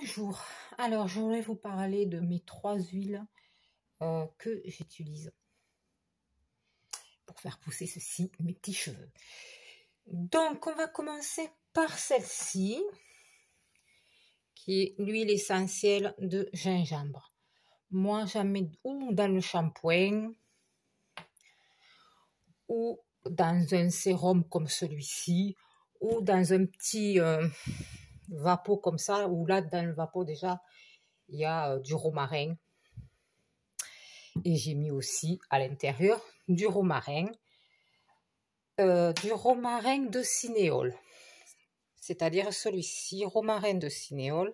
Bonjour, alors je voulais vous parler de mes trois huiles euh, que j'utilise pour faire pousser ceci, mes petits cheveux. Donc on va commencer par celle-ci, qui est l'huile essentielle de gingembre. Moi j'en mets ou dans le shampoing, ou dans un sérum comme celui-ci, ou dans un petit... Euh, vapeau comme ça, où là, dans le vapeau, déjà, il y a euh, du romarin. Et j'ai mis aussi à l'intérieur du romarin, euh, du romarin de cinéol c'est-à-dire celui-ci, romarin de cinéol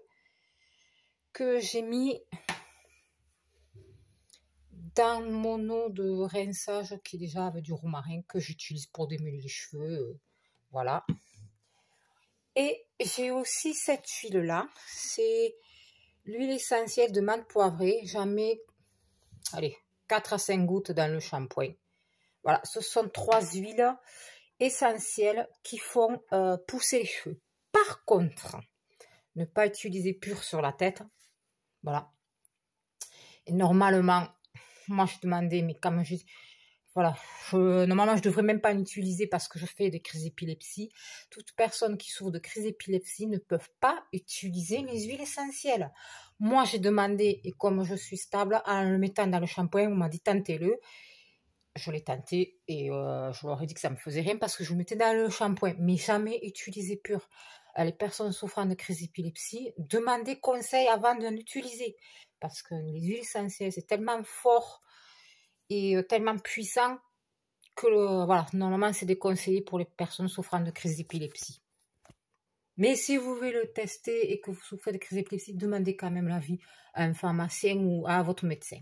que j'ai mis dans mon eau de rinçage qui déjà avait du romarin que j'utilise pour démêler les cheveux. Euh, voilà. Et j'ai aussi cette huile-là. C'est l'huile essentielle de menthe poivrée. J'en mets, allez, 4 à 5 gouttes dans le shampoing. Voilà, ce sont trois huiles essentielles qui font euh, pousser les cheveux. Par contre, ne pas utiliser pur sur la tête. Voilà. Et normalement, moi je demandais, mais comme je voilà, normalement je ne devrais même pas en utiliser parce que je fais des crises d'épilepsie. Toute personne qui souffre de crises d'épilepsie ne peut pas utiliser les huiles essentielles. Moi j'ai demandé, et comme je suis stable, en le mettant dans le shampoing, on m'a dit tentez-le. Je l'ai tenté et euh, je leur ai dit que ça ne me faisait rien parce que je le mettais dans le shampoing, mais jamais utilisé pur. Euh, les personnes souffrant de crises d'épilepsie, demandez conseil avant de utiliser parce que les huiles essentielles, c'est tellement fort et euh, tellement puissant que voilà, normalement c'est déconseillé pour les personnes souffrant de crise d'épilepsie. Mais si vous voulez le tester et que vous souffrez de crise d'épilepsie, demandez quand même l'avis à un pharmacien ou à votre médecin.